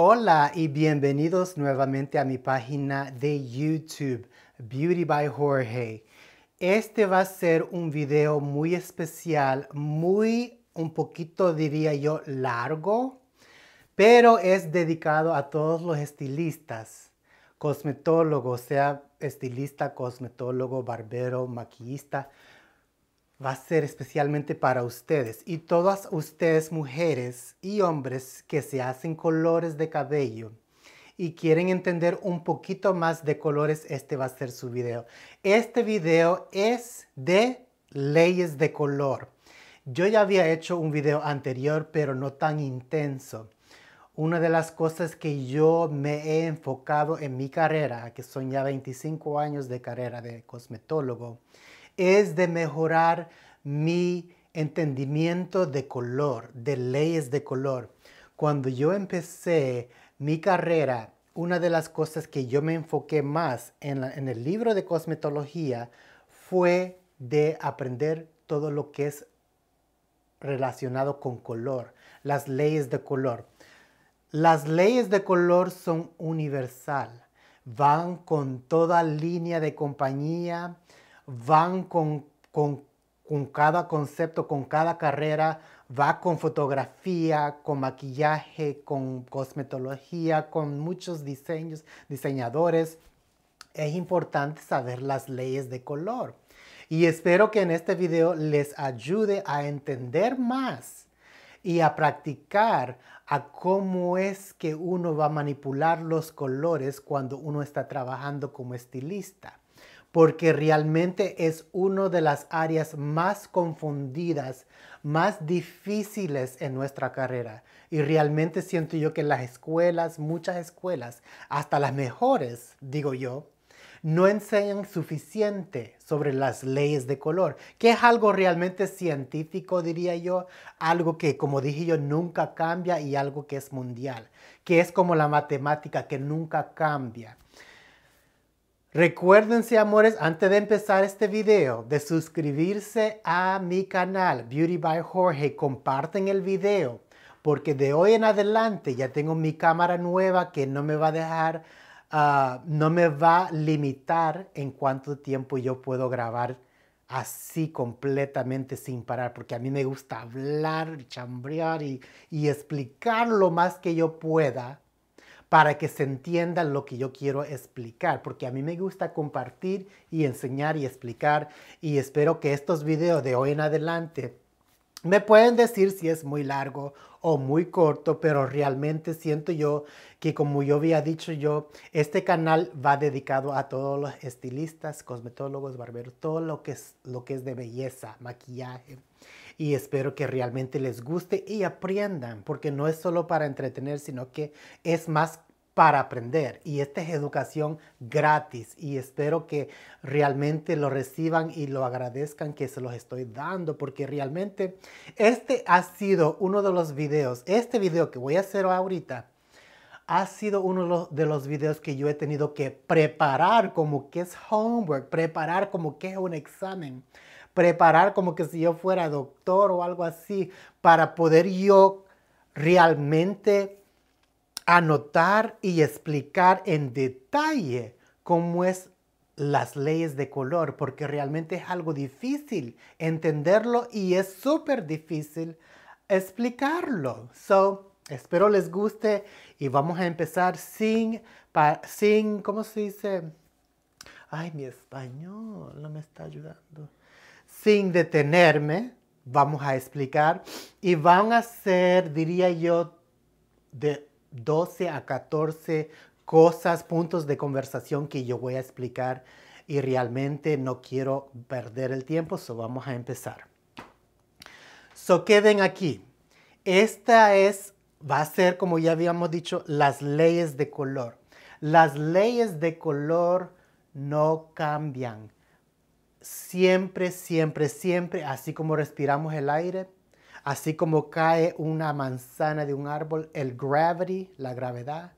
Hola y bienvenidos nuevamente a mi página de YouTube, Beauty by Jorge. Este va a ser un video muy especial, muy un poquito diría yo largo, pero es dedicado a todos los estilistas, cosmetólogos, sea estilista, cosmetólogo, barbero, maquillista, va a ser especialmente para ustedes y todas ustedes mujeres y hombres que se hacen colores de cabello y quieren entender un poquito más de colores, este va a ser su video. Este video es de leyes de color. Yo ya había hecho un video anterior, pero no tan intenso. Una de las cosas que yo me he enfocado en mi carrera, que son ya 25 años de carrera de cosmetólogo, es de mejorar mi entendimiento de color, de leyes de color. Cuando yo empecé mi carrera, una de las cosas que yo me enfoqué más en, el libro de cosmetología fue de aprender todo lo que es relacionado con color, las leyes de color. Las leyes de color son universal, van con toda línea de compañía, van con, cada concepto, con cada carrera, va con fotografía, con maquillaje, con cosmetología, con muchos diseños, diseñadores. Es importante saber las leyes de color. Y espero que en este video les ayude a entender más y a practicar a cómo es que uno va a manipular los colores cuando uno está trabajando como estilista porque realmente es una de las áreas más confundidas, más difíciles en nuestra carrera. Y realmente siento yo que las escuelas, muchas escuelas, hasta las mejores, digo yo, no enseñan suficiente sobre las leyes de color, que es algo realmente científico, diría yo, algo que, como dije yo, nunca cambia y algo que es mundial, que es como la matemática que nunca cambia. Recuérdense, amores, antes de empezar este video, de suscribirse a mi canal Beauty by Jorge. Comparten el video, porque de hoy en adelante ya tengo mi cámara nueva que no me va a dejar, ah, no me va a limitar en cuánto tiempo yo puedo grabar así completamente sin parar, porque a mí me gusta hablar, chambrear y explicar lo más que yo pueda para que se entienda lo que yo quiero explicar, porque a mí me gusta compartir y enseñar y explicar y espero que estos videos de hoy en adelante me pueden decir si es muy largo o muy corto, pero realmente siento yo que como yo había dicho yo, este canal va dedicado a todos los estilistas, cosmetólogos, barberos, todo lo que es, lo que es de belleza, maquillaje y espero que realmente les guste y aprendan, porque no es solo para entretener, sino que es más para aprender y esta es educación gratis y espero que realmente lo reciban y lo agradezcan que se los estoy dando porque realmente este ha sido uno de los videos, este video que voy a hacer ahorita ha sido uno de los videos que yo he tenido que preparar como que es homework, preparar como que es un examen preparar como que si yo fuera doctor o algo así, para poder yo realmente anotar y explicar en detalle cómo es las leyes de color, porque realmente es algo difícil entenderlo y es súper difícil explicarlo. So, espero les guste y vamos a empezar sin, sin, ¿cómo se dice? Ay, mi español no me está ayudando sin detenerme, vamos a explicar, y van a ser, diría yo, de 12 a 14 cosas, puntos de conversación que yo voy a explicar y realmente no quiero perder el tiempo, so vamos a empezar. So queden aquí. Esta es, va a ser, como ya habíamos dicho, las leyes de color. Las leyes de color no cambian, siempre, siempre, siempre, así como respiramos el aire, así como cae una manzana de un árbol, el gravity, la gravedad,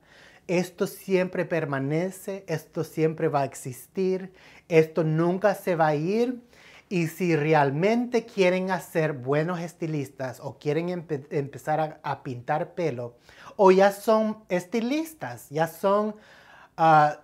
esto siempre permanece, esto siempre va a existir, esto nunca se va a ir. Y si realmente quieren hacer buenos estilistas o quieren empezar a, pintar pelo, o ya son estilistas, ya son ah,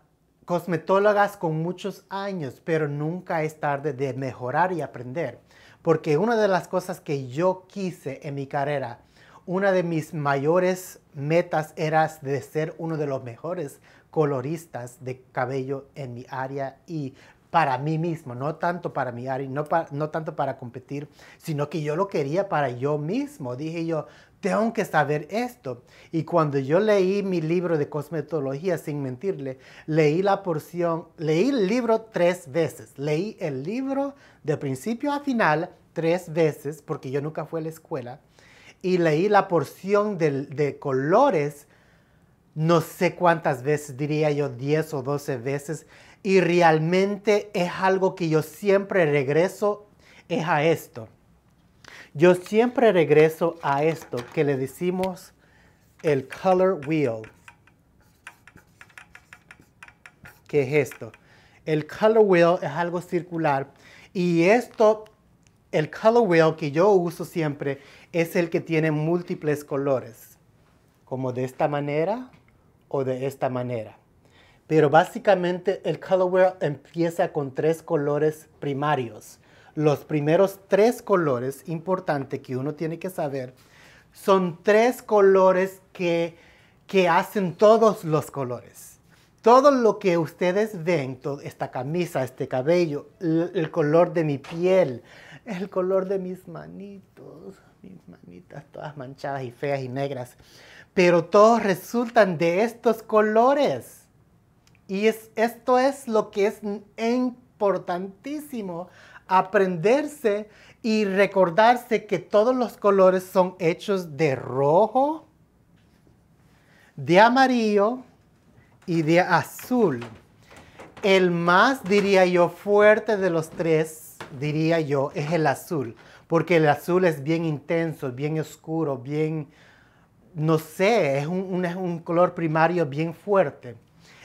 cosmetólogas con muchos años, pero nunca es tarde de mejorar y aprender. Porque una de las cosas que yo quise en mi carrera, una de mis mayores metas era de ser uno de los mejores coloristas de cabello en mi área y para mí mismo, no tanto para mi área, no, no tanto para competir, sino que yo lo quería para yo mismo. Dije yo, tengo que saber esto. Y cuando yo leí mi libro de cosmetología, sin mentirle, leí la porción, leí el libro tres veces. Leí el libro de principio a final tres veces, porque yo nunca fui a la escuela. Y leí la porción de, de colores, no sé cuántas veces, diría yo 10 o 12 veces. Y realmente es algo que yo siempre regreso, es a esto yo siempre regreso a esto que le decimos el color wheel. ¿Qué es esto? El color wheel es algo circular y esto, el color wheel que yo uso siempre es el que tiene múltiples colores, como de esta manera o de esta manera. Pero básicamente el color wheel empieza con tres colores primarios los primeros tres colores importantes que uno tiene que saber son tres colores que, hacen todos los colores. Todo lo que ustedes ven, toda esta camisa, este cabello, el, color de mi piel, el color de mis manitos, mis manitas todas manchadas y feas y negras, pero todos resultan de estos colores. Y esto es lo que es importantísimo aprenderse y recordarse que todos los colores son hechos de rojo, de amarillo y de azul. El más, diría yo, fuerte de los tres, diría yo, es el azul, porque el azul es bien intenso, bien oscuro, bien, no sé, es un, color primario bien fuerte.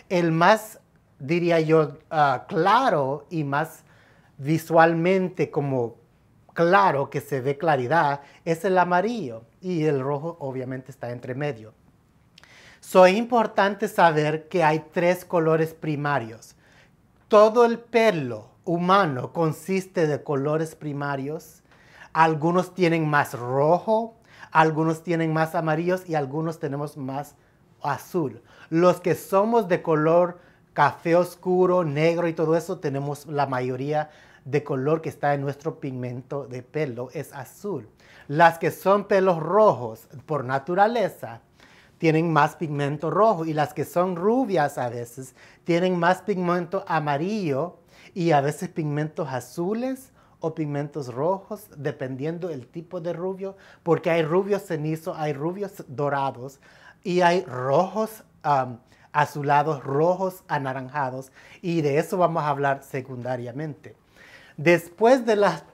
El más, diría yo, ah, claro y más visualmente como claro, que se ve claridad, es el amarillo y el rojo obviamente está entre medio. Soy importante saber que hay tres colores primarios. Todo el pelo humano consiste de colores primarios. Algunos tienen más rojo, algunos tienen más amarillos y algunos tenemos más azul. Los que somos de color café oscuro, negro y todo eso, tenemos la mayoría de color que está en nuestro pigmento de pelo es azul. Las que son pelos rojos por naturaleza tienen más pigmento rojo y las que son rubias a veces tienen más pigmento amarillo y a veces pigmentos azules o pigmentos rojos, dependiendo el tipo de rubio, porque hay rubios cenizos, hay rubios dorados y hay rojos azulados, rojos anaranjados, y de eso vamos a hablar secundariamente. Después de las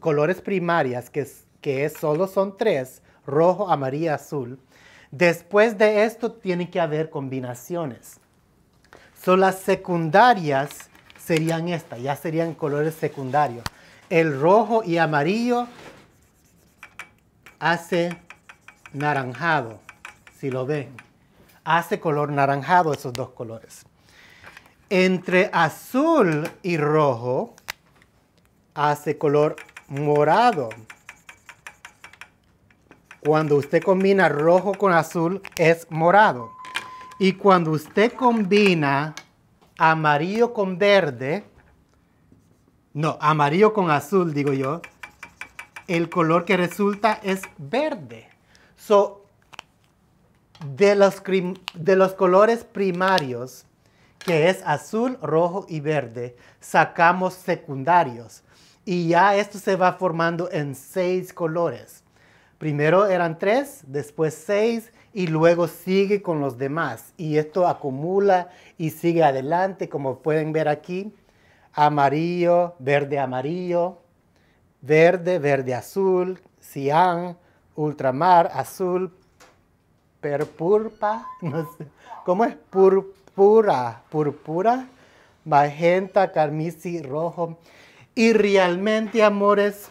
colores primarias, que, que solo son tres, rojo, amarillo, azul, después de esto tiene que haber combinaciones. Son las secundarias serían estas, ya serían colores secundarios. El rojo y amarillo hace naranjado, si lo ven. Hace color naranjado esos dos colores. Entre azul y rojo hace color morado. Cuando usted combina rojo con azul es morado. Y cuando usted combina amarillo con verde, no, amarillo con azul, digo yo, el color que resulta es verde. So, de los, de los colores primarios, que es azul, rojo y verde, sacamos secundarios. Y ya esto se va formando en seis colores. Primero eran tres, después seis y luego sigue con los demás. Y esto acumula y sigue adelante, como pueden ver aquí. Amarillo, verde, amarillo, verde, verde, azul, cian, ultramar, azul, purpurpa. no sé, ¿cómo es? purpa? Pura, purpura, magenta, carmisi, rojo. Y realmente, amores,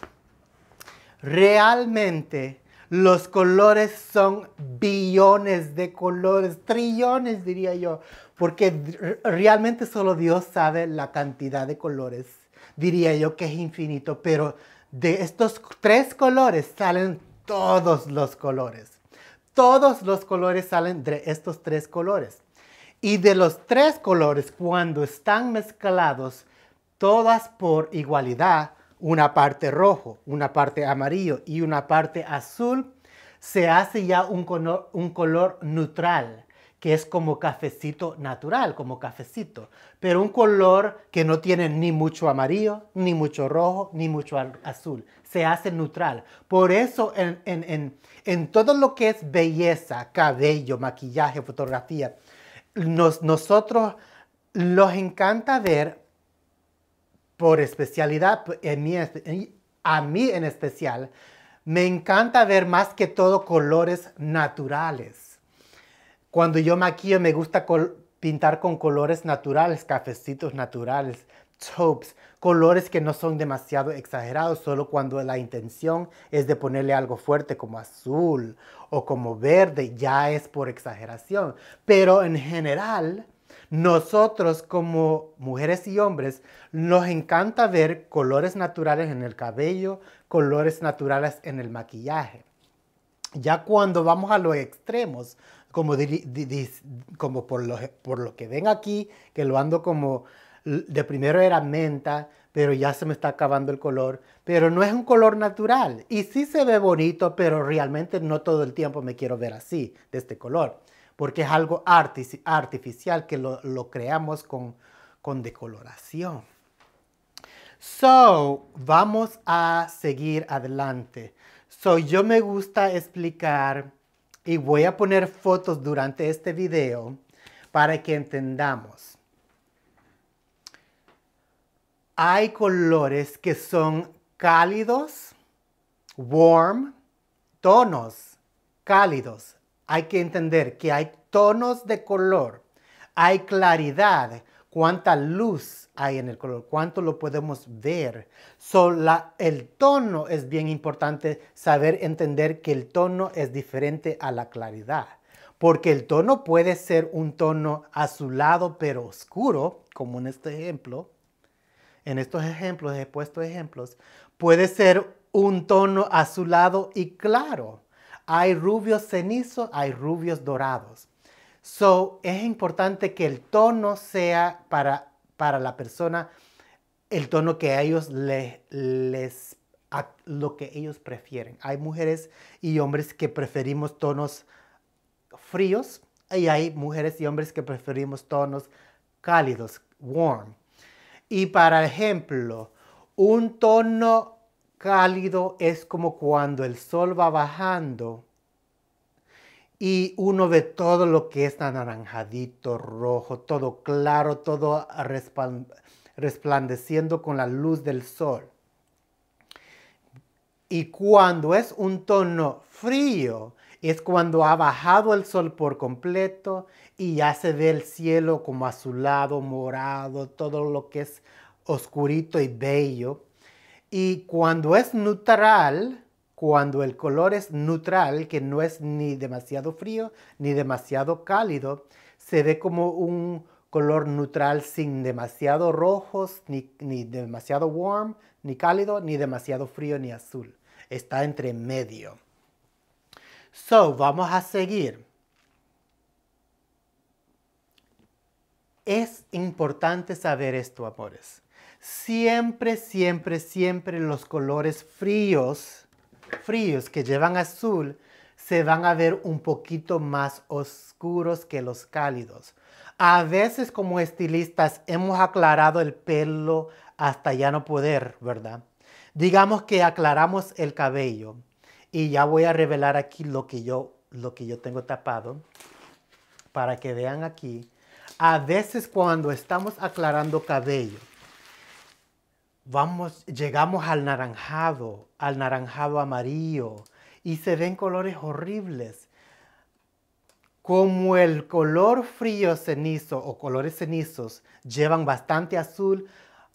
realmente los colores son billones de colores, trillones diría yo, porque realmente solo Dios sabe la cantidad de colores. Diría yo que es infinito, pero de estos tres colores salen todos los colores. Todos los colores salen de estos tres colores. Y de los tres colores, cuando están mezclados, todas por igualdad, una parte rojo, una parte amarillo y una parte azul, se hace ya un color, neutral, que es como cafecito natural, como cafecito, pero un color que no tiene ni mucho amarillo, ni mucho rojo, ni mucho azul, se hace neutral. Por eso en todo lo que es belleza, cabello, maquillaje, fotografía, nosotros los encanta ver por especialidad, a mí en especial, me encanta ver más que todo colores naturales. Cuando yo maquillo me gusta pintar con colores naturales, cafecitos naturales, taupes, colores que no son demasiado exagerados, solo cuando la intención es de ponerle algo fuerte como azul o como verde, ya es por exageración. Pero en general, nosotros como mujeres y hombres nos encanta ver colores naturales en el cabello, colores naturales en el maquillaje. Ya cuando vamos a los extremos, como, como por, por lo que ven aquí, que lo ando como de primero era menta, pero ya se me está acabando el color, pero no es un color natural. Y sí se ve bonito, pero realmente no todo el tiempo me quiero ver así, de este color, porque es algo artificial que lo, creamos con, con decoloración. So, vamos a seguir adelante. So, yo me gusta explicar y voy a poner fotos durante este video para que entendamos hay colores que son cálidos, warm, tonos cálidos. Hay que entender que hay tonos de color, hay claridad, cuánta luz hay en el color, cuánto lo podemos ver. So, el tono es bien importante saber entender que el tono es diferente a la claridad, porque el tono puede ser un tono azulado pero oscuro, como en este ejemplo, en estos ejemplos, he puesto ejemplos, puede ser un tono azulado y claro. Hay rubios cenizos, hay rubios dorados. So, es importante que el tono sea para, para la persona el tono que a ellos les, lo que ellos prefieren. Hay mujeres y hombres que preferimos tonos fríos y hay mujeres y hombres que preferimos tonos cálidos, warm. Y para ejemplo, un tono cálido es como cuando el sol va bajando y uno ve todo lo que es anaranjadito, rojo, todo claro, todo resplandeciendo con la luz del sol. Y cuando es un tono frío, es cuando ha bajado el sol por completo y ya se ve el cielo como azulado, morado, todo lo que es oscurito y bello. Y cuando es neutral, cuando el color es neutral, que no es ni demasiado frío ni demasiado cálido, se ve como un color neutral sin demasiado rojos, ni, ni demasiado warm, ni cálido, ni demasiado frío, ni azul. Está entre medio. So, vamos a seguir. Es importante saber esto, amores. Siempre, siempre, siempre los colores fríos, fríos que llevan azul, se van a ver un poquito más oscuros que los cálidos. A veces como estilistas hemos aclarado el pelo hasta ya no poder, ¿verdad? Digamos que aclaramos el cabello. Y ya voy a revelar aquí lo que yo, lo que yo tengo tapado para que vean aquí. A veces cuando estamos aclarando cabello, vamos, llegamos al naranjado, al naranjado amarillo, y se ven colores horribles. Como el color frío cenizo o colores cenizos llevan bastante azul,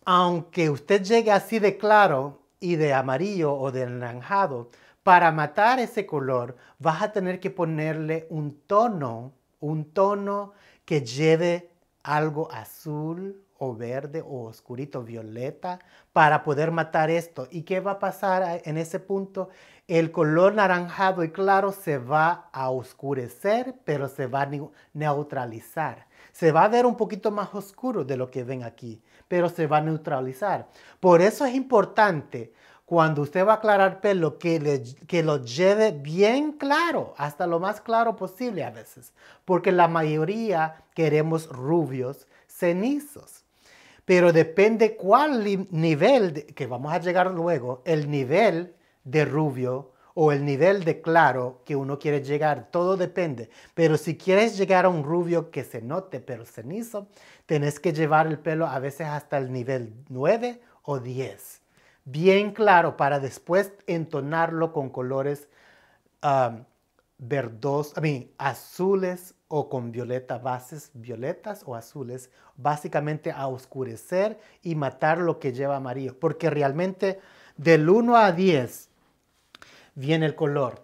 aunque usted llegue así de claro y de amarillo o de naranjado, para matar ese color vas a tener que ponerle un tono, un tono que lleve algo azul o verde o oscurito, violeta, para poder matar esto. ¿Y qué va a pasar en ese punto? El color naranjado y claro se va a oscurecer, pero se va a neutralizar. Se va a ver un poquito más oscuro de lo que ven aquí, pero se va a neutralizar. Por eso es importante cuando usted va a aclarar pelo, que, lo lleve bien claro, hasta lo más claro posible a veces, porque la mayoría queremos rubios cenizos. Pero depende cuál nivel, que vamos a llegar luego, el nivel de rubio o el nivel de claro que uno quiere llegar, todo depende. Pero si quieres llegar a un rubio que se note, pero cenizo, tenés que llevar el pelo a veces hasta el nivel 9 o 10 bien claro para después entonarlo con colores verdos azules o con violeta, bases violetas o azules, básicamente a oscurecer y matar lo que lleva amarillo, porque realmente del 1 a 10 viene el color.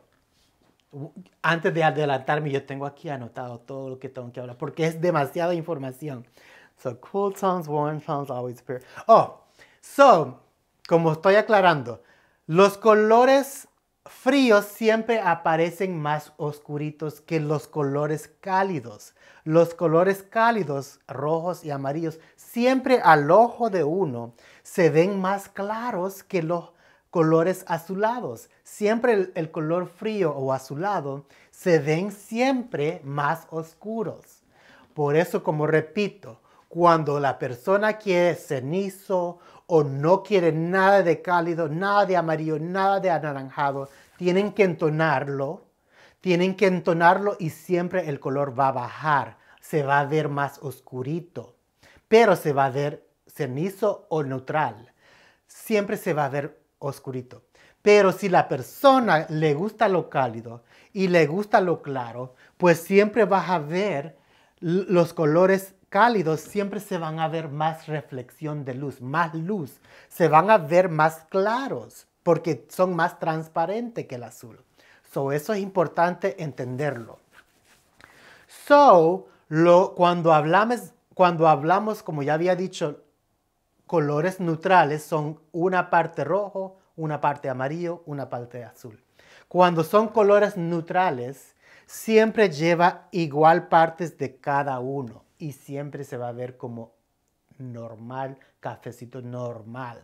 Antes de adelantarme, yo tengo aquí anotado todo lo que tengo que hablar, porque es demasiada información. So, cool sounds, warm sounds, always appear. Oh, so, como estoy aclarando, los colores fríos siempre aparecen más oscuritos que los colores cálidos. Los colores cálidos, rojos y amarillos, siempre al ojo de uno se ven más claros que los colores azulados. Siempre el, color frío o azulado se ven siempre más oscuros. Por eso, como repito, cuando la persona quiere cenizo o no quieren nada de cálido, nada de amarillo, nada de anaranjado, tienen que entonarlo, tienen que entonarlo y siempre el color va a bajar, se va a ver más oscurito, pero se va a ver cenizo o neutral, siempre se va a ver oscurito. Pero si la persona le gusta lo cálido y le gusta lo claro, pues siempre vas a ver los colores cálidos siempre se van a ver más reflexión de luz, más luz, se van a ver más claros porque son más transparentes que el azul. So, eso es importante entenderlo. So, lo, cuando, hablamos, cuando hablamos, como ya había dicho, colores neutrales son una parte rojo, una parte amarillo, una parte azul. Cuando son colores neutrales, siempre lleva igual partes de cada uno y siempre se va a ver como normal, cafecito normal.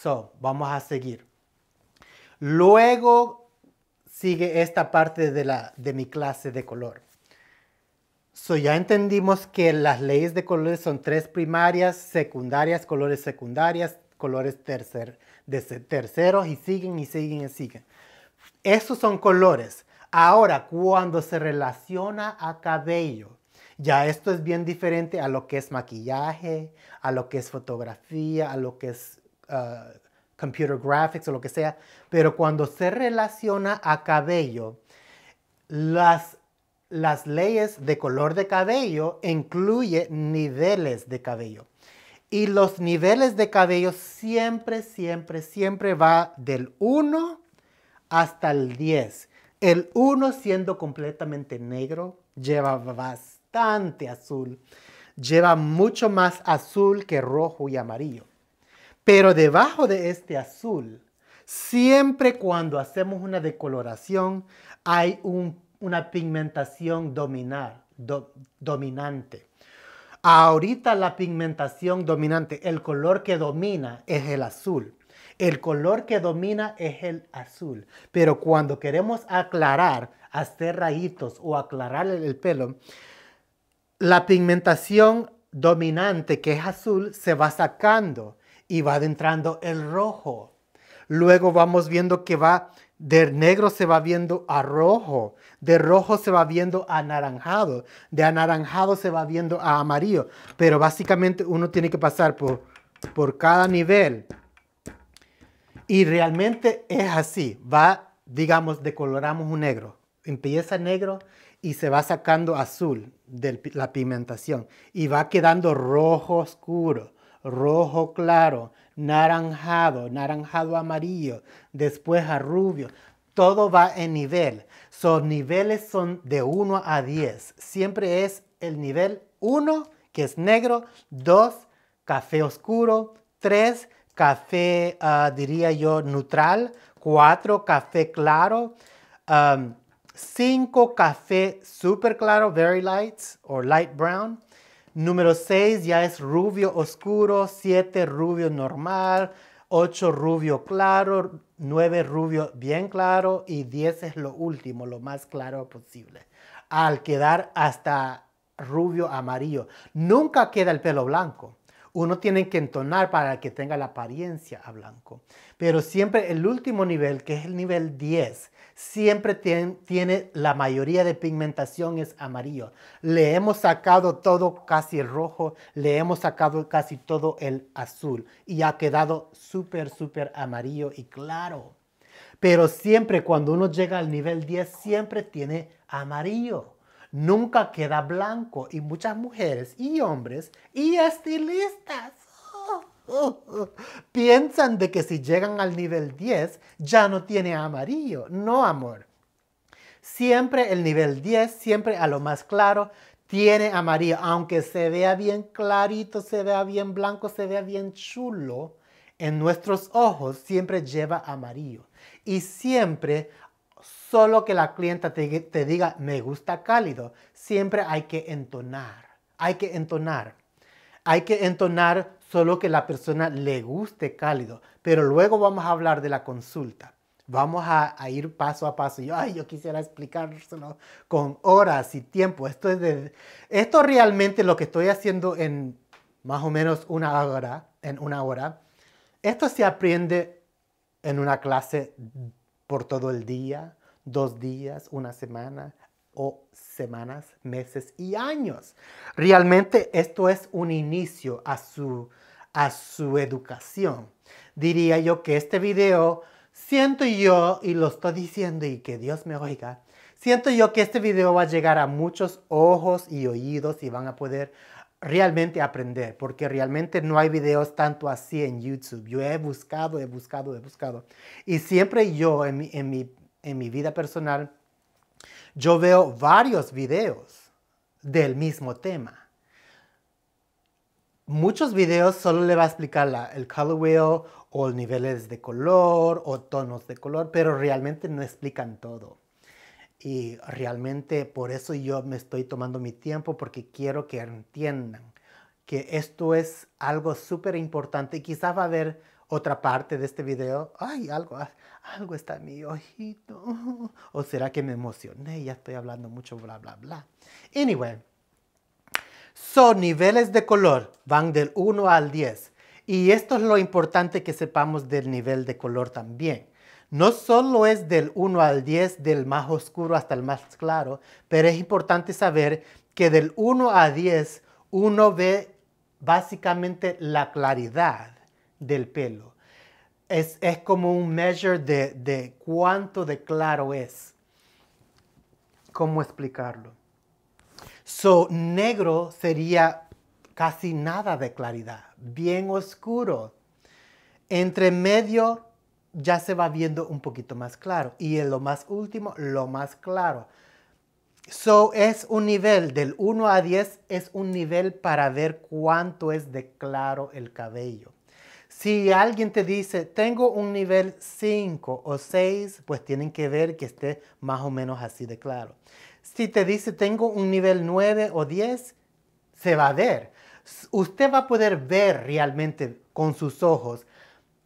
So, vamos a seguir. Luego sigue esta parte de, la, de mi clase de color. So, ya entendimos que las leyes de colores son tres primarias, secundarias, colores secundarias, colores tercer, de terceros y siguen y siguen y siguen. Esos son colores. Ahora, cuando se relaciona a cabello, ya esto es bien diferente a lo que es maquillaje, a lo que es fotografía, a lo que es ah, computer graphics o lo que sea. Pero cuando se relaciona a cabello, las, las leyes de color de cabello incluye niveles de cabello. Y los niveles de cabello siempre, siempre, siempre va del 1 hasta el 10. El 1 siendo completamente negro, lleva azul. Lleva mucho más azul que rojo y amarillo. Pero debajo de este azul, siempre cuando hacemos una decoloración, hay una pigmentación dominante. Ahorita la pigmentación dominante, el color que domina es el azul. El color que domina es el azul. Pero cuando queremos aclarar, hacer rayitos o aclarar el pelo, la pigmentación dominante, que es azul, se va sacando y va adentrando el rojo. Luego vamos viendo que va de negro se va viendo a rojo, de rojo se va viendo a anaranjado, de anaranjado se va viendo a amarillo. Pero básicamente uno tiene que pasar por, por cada nivel. Y realmente es así, va, digamos, decoloramos un negro. Empieza negro y se va sacando azul de la pigmentación y va quedando rojo oscuro, rojo claro, naranjado, naranjado amarillo, después a rubio. Todo va en nivel. sus niveles son de 1 a 10. Siempre es el nivel 1, que es negro, 2, café oscuro, 3, café, ah, diría yo, neutral, 4, café claro, 5 café super claro, very light o light brown. Número 6 ya es rubio oscuro, 7 rubio normal, 8 rubio claro, 9 rubio bien claro y 10 es lo último, lo más claro posible. Al quedar hasta rubio amarillo. Nunca queda el pelo blanco. Uno tiene que entonar para que tenga la apariencia a blanco. Pero siempre el último nivel, que es el nivel 10, siempre tiene, la mayoría de pigmentación es amarillo. Le hemos sacado todo casi rojo, le hemos sacado casi todo el azul y ha quedado súper, súper amarillo y claro. Pero siempre cuando uno llega al nivel 10, siempre tiene amarillo. Nunca queda blanco y muchas mujeres y hombres y estilistas Piensan de que si llegan al nivel 10 ya no tiene amarillo. No, amor. Siempre el nivel 10, siempre a lo más claro, tiene amarillo. Aunque se vea bien clarito, se vea bien blanco, se vea bien chulo, en nuestros ojos siempre lleva amarillo. Y siempre solo que la clienta te, te, diga me gusta cálido, siempre hay que entonar, hay que entonar, hay que entonar solo que la persona le guste cálido. Pero luego vamos a hablar de la consulta. Vamos a, ir paso a paso. Yo, yo quisiera explicárselo con horas y tiempo. Esto, es esto realmente lo que estoy haciendo en más o menos una hora, en una hora, esto se aprende en una clase por todo el día, dos días, una semana, o semanas, meses y años. Realmente esto es un inicio a su, a su educación. Diría yo que este video, siento yo, y lo estoy diciendo y que Dios me oiga, siento yo que este video va a llegar a muchos ojos y oídos y van a poder realmente aprender, porque realmente no hay videos tanto así en YouTube. Yo he buscado, he buscado, he buscado. Y siempre yo en en mi, en mi vida personal yo veo varios videos del mismo tema. Muchos videos solo le va a explicar el color wheel o niveles de color o tonos de color, pero realmente no explican todo. Y realmente por eso yo me estoy tomando mi tiempo porque quiero que entiendan que esto es algo súper importante y quizás va a haber otra parte de este video, ay, algo, ah, algo está en mi ojito. O será que me emocioné ya estoy hablando mucho, bla, bla, bla. Anyway, son niveles de color, van del 1 al 10. Y esto es lo importante que sepamos del nivel de color también. No solo es del 1 al 10, del más oscuro hasta el más claro, pero es importante saber que del 1 a 10 uno ve básicamente la claridad del pelo. Es, como un measure de, de cuánto de claro es. ¿Cómo explicarlo? So, negro sería casi nada de claridad, bien oscuro. Entre medio ya se va viendo un poquito más claro y en lo más último, lo más claro. So es un nivel del 1 a 10, es un nivel para ver cuánto es de claro el cabello. Si alguien te dice, tengo un nivel 5 o 6, pues tienen que ver que esté más o menos así de claro. Si te dice, tengo un nivel 9 o 10, se va a ver. Usted va a poder ver realmente con sus ojos.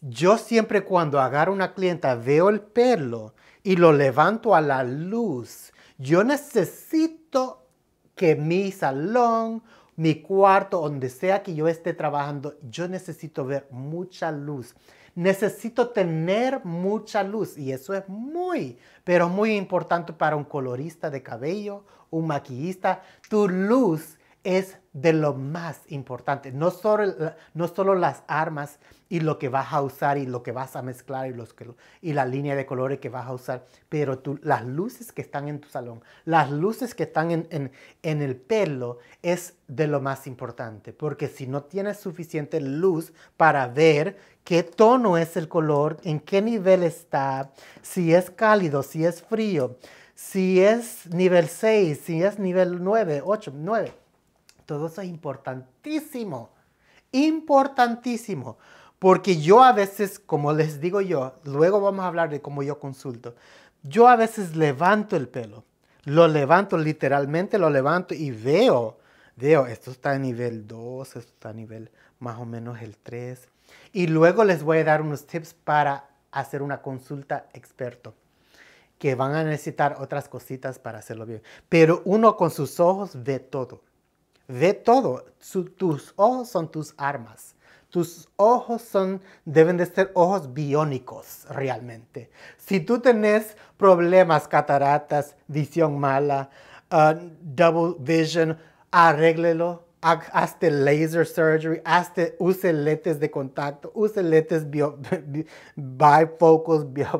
Yo siempre cuando agarro una clienta veo el pelo y lo levanto a la luz. Yo necesito que mi salón mi cuarto, donde sea que yo esté trabajando, yo necesito ver mucha luz. Necesito tener mucha luz y eso es muy, pero muy importante para un colorista de cabello, un maquillista. Tu luz es de lo más importante. No solo, no las armas y lo que vas a usar y lo que vas a mezclar y, los y la línea de colores que vas a usar, pero las luces que están en tu salón, las luces que están en, en el pelo es de lo más importante, porque si no tienes suficiente luz para ver qué tono es el color, en qué nivel está, si es cálido, si es frío, si es nivel 6, si es nivel 9, 8, 9 todo eso es importantísimo. Importantísimo. Porque yo a veces, como les digo yo, luego vamos a hablar de cómo yo consulto, yo a veces levanto el pelo, lo levanto literalmente, lo levanto y veo, veo, esto está a nivel 2, esto está a nivel más o menos el 3. Y luego les voy a dar unos tips para hacer una consulta experto, que van a necesitar otras cositas para hacerlo bien. Pero uno con sus ojos ve todo ve todo. tus ojos son tus armas. Tus ojos son, deben de ser ojos biónicos realmente. Si tú tenés problemas, cataratas, visión mala, uh, double vision, arréglelo. Hazte laser surgery, hazte, use lentes de contacto, use lentes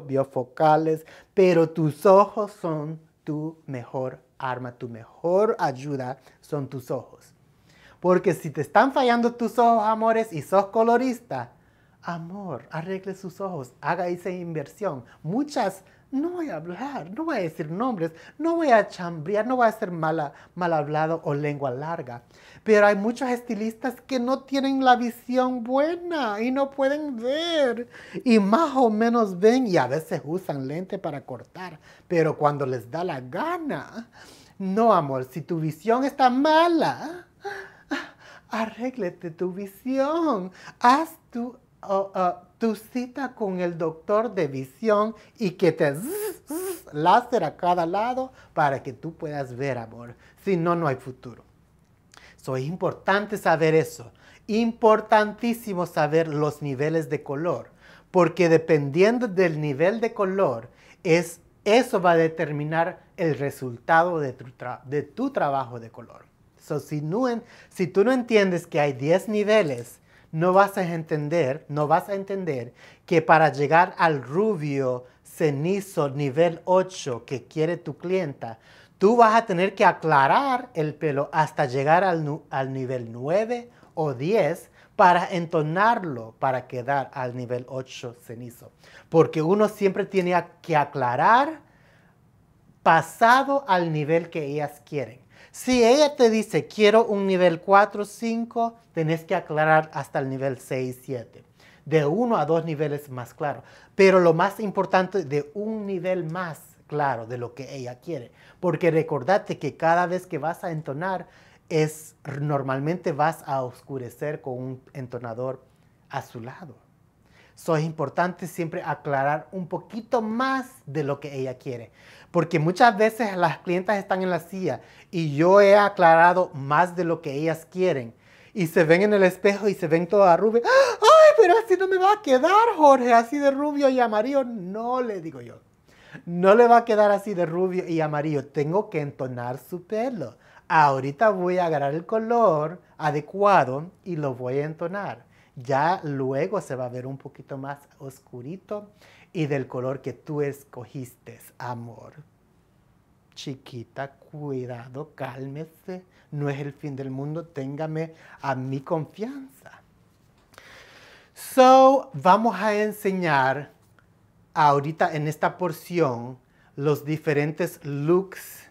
biofocales, pero tus ojos son tu mejor arma, tu mejor ayuda son tus ojos. Porque si te están fallando tus ojos, amores, y sos colorista, amor, arregle sus ojos, haga esa inversión. Muchas no voy a hablar, no voy a decir nombres, no voy a chambrear, no voy a ser mala, mal hablado o lengua larga. Pero hay muchos estilistas que no tienen la visión buena y no pueden ver. Y más o menos ven y a veces usan lente para cortar, pero cuando les da la gana. No, amor, si tu visión está mala, arréglete tu visión, haz tu tu cita con el doctor de visión y que te láser a cada lado para que tú puedas ver, amor. Si no, no hay futuro. es importante saber eso. Importantísimo saber los niveles de color, porque dependiendo del nivel de color, es, eso va a determinar el resultado de tu, trabajo de color. So, si, si tú no entiendes que hay 10 niveles no vas a entender, no vas a entender que para llegar al rubio cenizo nivel 8 que quiere tu clienta, tú vas a tener que aclarar el pelo hasta llegar al, al nivel 9 o 10 para entonarlo, para quedar al nivel 8 cenizo. Porque uno siempre tiene que aclarar pasado al nivel que ellas quieren. Si ella te dice, quiero un nivel 4, 5, tenés que aclarar hasta el nivel 6, 7. De uno a dos niveles más claro. Pero lo más importante, de un nivel más claro de lo que ella quiere. Porque recordate que cada vez que vas a entonar, es, normalmente vas a oscurecer con un entonador a su lado. So, es importante siempre aclarar un poquito más de lo que ella quiere. Porque muchas veces las clientas están en la silla y yo he aclarado más de lo que ellas quieren. Y se ven en el espejo y se ven toda rubia. ¡Ay, pero así no me va a quedar, Jorge! Así de rubio y amarillo. No, le digo yo. No le va a quedar así de rubio y amarillo. Tengo que entonar su pelo. Ahorita voy a agarrar el color adecuado y lo voy a entonar. Ya luego se va a ver un poquito más oscurito y del color que tú escogiste, amor. Chiquita, cuidado, cálmese. No es el fin del mundo, téngame a mi confianza. So, vamos a enseñar ahorita en esta porción los diferentes looks,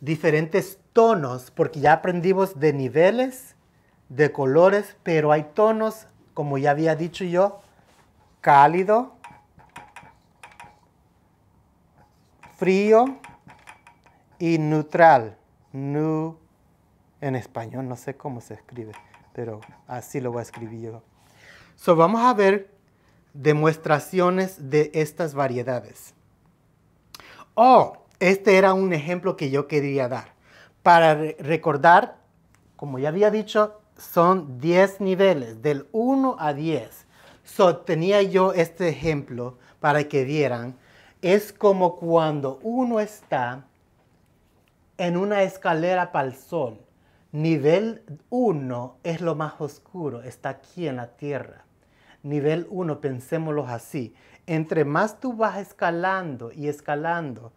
diferentes tonos, porque ya aprendimos de niveles, de colores, pero hay tonos, como ya había dicho yo, cálido, frío y neutral. Nu en español, no sé cómo se escribe, pero así lo voy a escribir yo. So, vamos a ver demostraciones de estas variedades. Oh, este era un ejemplo que yo quería dar. Para recordar, como ya había dicho, son 10 niveles, del 1 a 10. So, tenía yo este ejemplo para que vieran. Es como cuando uno está en una escalera para el sol. Nivel 1 es lo más oscuro, está aquí en la tierra. Nivel 1, pensémoslo así. Entre más tú vas escalando y escalando,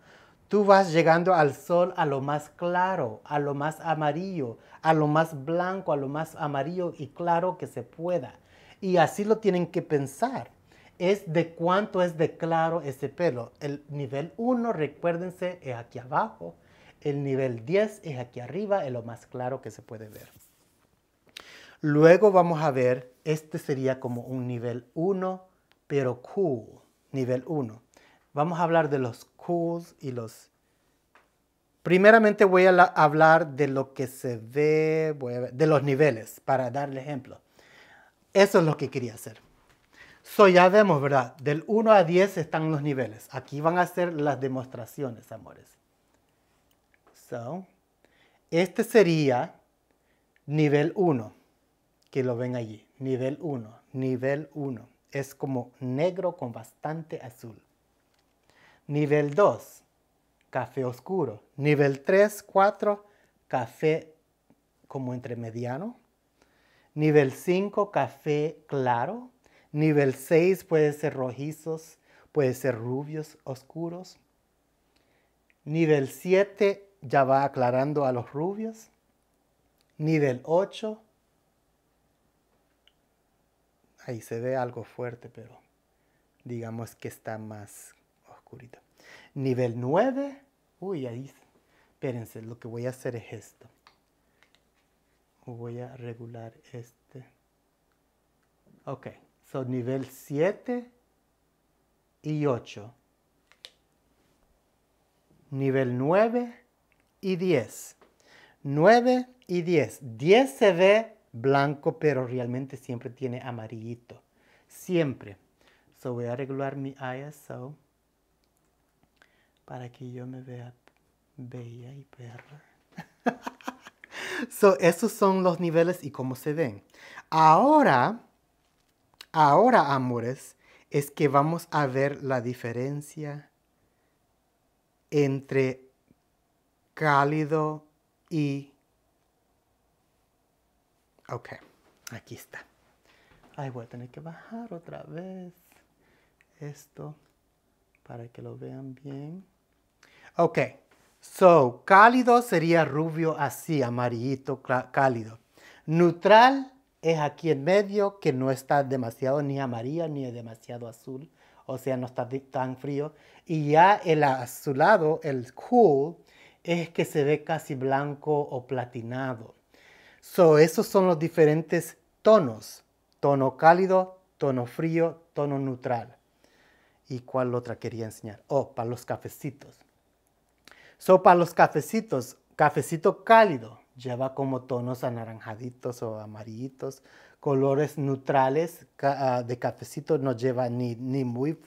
tú vas llegando al sol a lo más claro, a lo más amarillo, a lo más blanco, a lo más amarillo y claro que se pueda. Y así lo tienen que pensar. Es de cuánto es de claro ese pelo. El nivel 1, recuérdense, es aquí abajo. El nivel 10 es aquí arriba, es lo más claro que se puede ver. Luego vamos a ver, este sería como un nivel 1, pero cool, nivel 1. Vamos a hablar de los cools y los... Primeramente voy a hablar de lo que se ve, de los niveles, para darle ejemplo. Eso es lo que quería hacer. So ya vemos, ¿verdad? Del 1 a 10 están los niveles. Aquí van a ser las demostraciones, amores. So, este sería nivel 1, que lo ven allí. Nivel 1, nivel 1. Es como negro con bastante azul. Nivel 2, café oscuro. Nivel 3, 4, café como entre mediano. Nivel 5, café claro. Nivel 6 puede ser rojizos, puede ser rubios oscuros. Nivel 7 ya va aclarando a los rubios. Nivel 8, ahí se ve algo fuerte, pero digamos que está más Nivel 9. Uy, ahí. Espérense, lo que voy a hacer es esto. Voy a regular este. Ok, son nivel 7 y 8. Nivel 9 y 10. 9 y 10. 10 se ve blanco, pero realmente siempre tiene amarillito. Siempre. So voy a regular mi ISO para que yo me vea bella y perra. so, esos son los niveles y cómo se ven. Ahora, ahora, amores, es que vamos a ver la diferencia entre cálido y... Ok, aquí está. Ay, voy a tener que bajar otra vez esto para que lo vean bien. Ok, so cálido sería rubio así, amarillito cálido. Neutral es aquí en medio que no está demasiado ni amarillo ni demasiado azul, o sea, no está tan frío. Y ya el azulado, el cool, es que se ve casi blanco o platinado. So, esos son los diferentes tonos. Tono cálido, tono frío, tono neutral. ¿Y cuál otra quería enseñar? Oh, para los cafecitos. So, para los cafecitos, cafecito cálido lleva como tonos anaranjaditos o amarillitos, colores neutrales ah, de cafecito no lleva ni, ni, muy,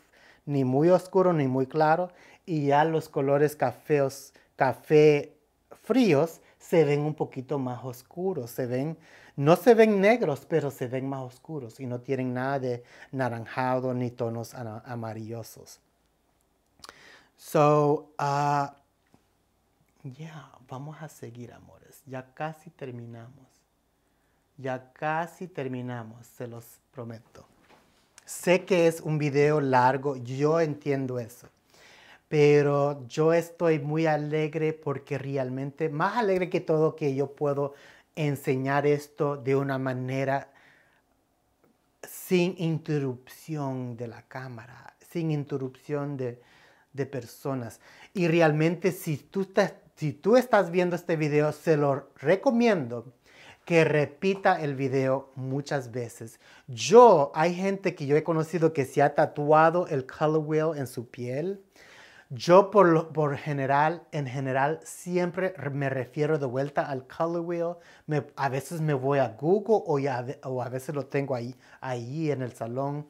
ni muy oscuro ni muy claro y ya los colores cafeos, café fríos se ven un poquito más oscuros, se ven, no se ven negros, pero se ven más oscuros y no tienen nada de naranjado ni tonos amarillosos. So, uh, ya, vamos a seguir, amores, ya casi terminamos. Ya casi terminamos, se los prometo. Sé que es un video largo, yo entiendo eso, pero yo estoy muy alegre porque realmente, más alegre que todo, que yo puedo enseñar esto de una manera sin interrupción de la cámara, sin interrupción de, de personas. Y realmente si tú estás si tú estás viendo este video, se lo recomiendo que repita el video muchas veces. Yo, hay gente que yo he conocido que se ha tatuado el color wheel en su piel. Yo por, por general, en general, siempre me refiero de vuelta al color wheel. a veces me voy a Google o, o a veces lo tengo ahí, ahí en el salón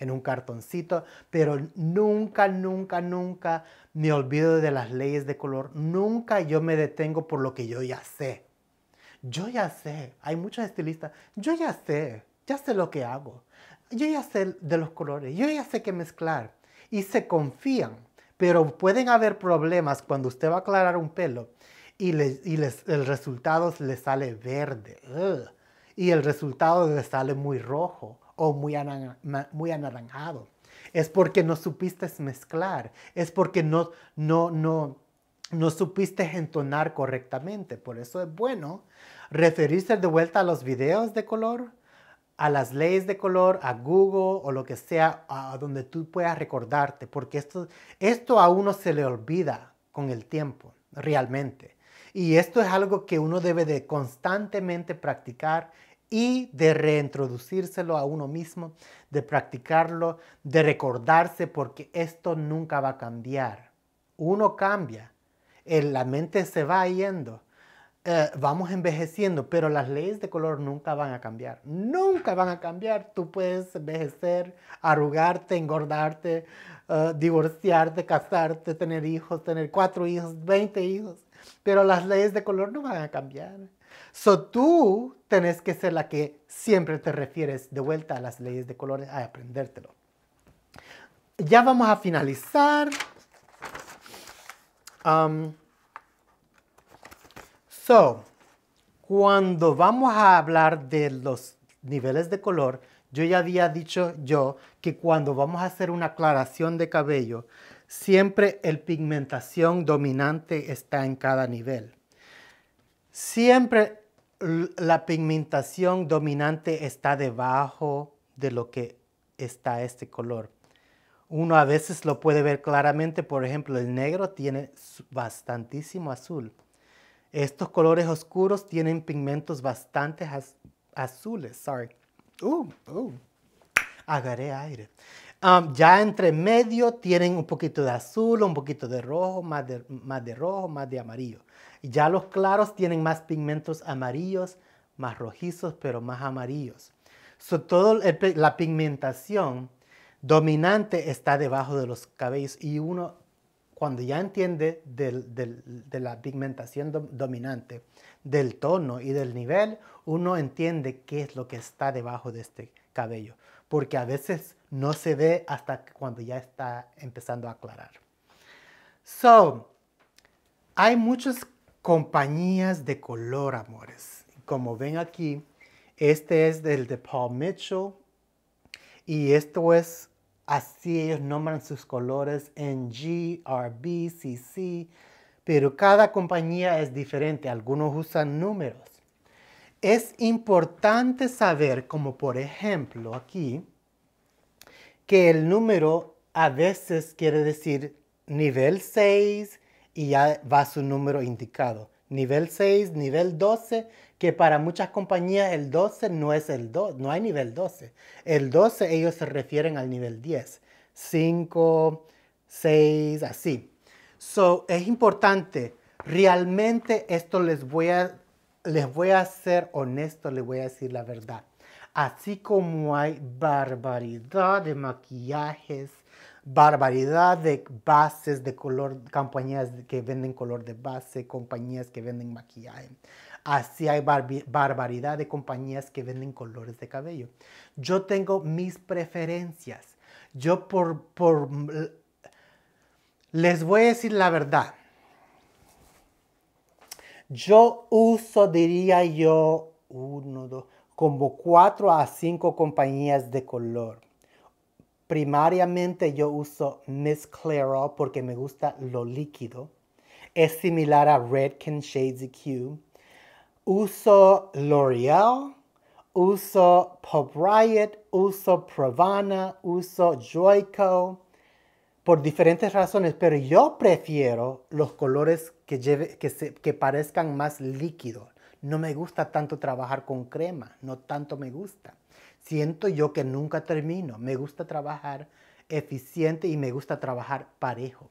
en un cartoncito, pero nunca, nunca, nunca me olvido de las leyes de color, nunca yo me detengo por lo que yo ya sé. Yo ya sé, hay muchos estilistas, yo ya sé, ya sé lo que hago, yo ya sé de los colores, yo ya sé qué mezclar y se confían, pero pueden haber problemas cuando usted va a aclarar un pelo y, el resultado le sale verde. y el resultado le sale muy rojo o muy, anaranjado. Es porque no supiste mezclar, es porque no, no, no, no supiste entonar correctamente. Por eso es bueno referirse de vuelta a los videos de color, a las leyes de color, a Google o lo que sea, a donde tú puedas recordarte, porque esto, esto a uno se le olvida con el tiempo, realmente. Y esto es algo que uno debe de constantemente practicar y de reintroducírselo a uno mismo, de practicarlo, de recordarse, porque esto nunca va a cambiar. Uno cambia, la mente se va yendo, eh, vamos envejeciendo, pero las leyes de color nunca van a cambiar, nunca van a cambiar. Tú puedes envejecer, arrugarte, engordarte, eh, divorciarte, casarte, tener hijos, tener cuatro hijos, veinte hijos, pero las leyes de color no van a cambiar. So tú tenés que ser la que siempre te refieres de vuelta a las leyes de colores, a aprendértelo. Ya vamos a finalizar. Um, so, cuando vamos a hablar de los niveles de color, yo ya había dicho yo que cuando vamos a hacer una aclaración de cabello, siempre el pigmentación dominante está en cada nivel. Siempre la pigmentación dominante está debajo de lo que está este color. Uno a veces lo puede ver claramente, por ejemplo, el negro tiene bastantísimo azul. Estos colores oscuros tienen pigmentos bastante azules, sorry. Oh, oh. agarré aire. Um, ya entre medio tienen un poquito de azul, un poquito de rojo, más más de rojo, más de amarillo. Ya los claros tienen más pigmentos amarillos, más rojizos, pero más amarillos. So, todo la pigmentación dominante está debajo de los cabellos y uno cuando ya entiende de la pigmentación dominante, del tono y del nivel, uno entiende qué es lo que está debajo de este cabello, porque a veces no se ve hasta cuando ya está empezando a aclarar. So, hay muchos compañías de color, amores. Como ven aquí, este es del de Paul Mitchell y esto es así ellos nombran sus colores en G, C, C, pero cada compañía es diferente, algunos usan números. Es importante saber, como por ejemplo aquí, que el número a veces quiere decir nivel 6, y ya va su número indicado. Nivel 6, nivel 12, que para muchas compañías el 12 no es el 2. no hay nivel 12. El 12 ellos se refieren al nivel 10, 5, 6, así. So, es importante, realmente esto les voy a, les voy a ser honesto, les voy a decir la verdad así como hay barbaridad de maquillajes barbaridad de bases de color, compañías que venden color de base, compañías que venden maquillaje. Así hay barbaridad de compañías que venden colores de cabello. Yo tengo mis preferencias. Yo por, por... Les voy a decir la verdad. Yo uso, diría yo, uno, dos, como cuatro a cinco compañías de color Primariamente yo uso Miss Clairol porque me gusta lo líquido. Es similar a Redken Shades EQ. Uso L'Oreal, uso Pop Riot, uso Provana, uso Joico por diferentes razones, pero yo prefiero los colores que, que parezcan más líquidos. No me gusta tanto trabajar con crema, no tanto me gusta siento yo que nunca termino. Me gusta trabajar eficiente y me gusta trabajar parejo.